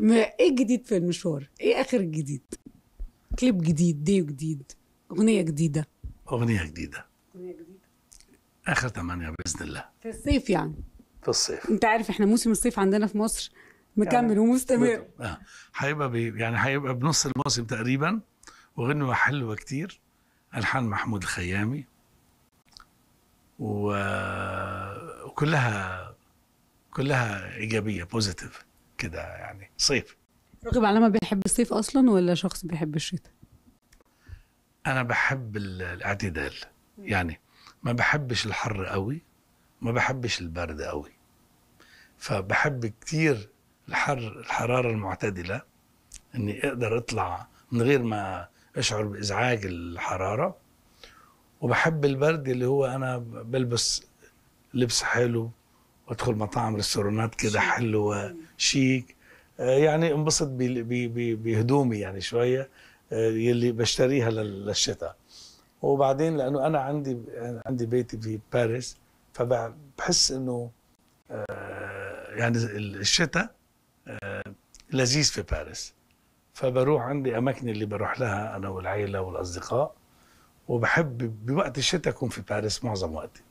ما ايه الجديد في المشوار؟ ايه اخر الجديد؟ كليب جديد، ديو جديد، اغنية جديدة اغنية جديدة اغنية جديدة اخر ثمانية باذن الله في الصيف يعني في الصيف انت عارف احنا موسم الصيف عندنا في مصر مكمل يعني ومستمر اه هيبقى يعني هيبقى بنص الموسم تقريبا وغنوة حلوة كتير ألحان محمود الخيامي و... وكلها كلها إيجابية بوزيتيف كده يعني صيف راغب علامه بيحب الصيف اصلا ولا شخص بيحب الشتاء انا بحب الاعتدال يعني ما بحبش الحر قوي ما بحبش البرد قوي فبحب كتير الحر الحراره المعتدله اني اقدر اطلع من غير ما اشعر بازعاج الحراره وبحب البرد اللي هو انا بلبس لبس حلو وادخل مطاعم ريستورانات كده حلوه شيك آه، يعني انبسط بهدومي يعني شويه آه، يلي بشتريها للشتاء وبعدين لانه انا عندي عندي بيتي في باريس فبحس انه آه، يعني الشتاء لذيذ في باريس فبروح عندي اماكن اللي بروح لها انا والعيله والاصدقاء وبحب بوقت الشتاء اكون في باريس معظم وقتي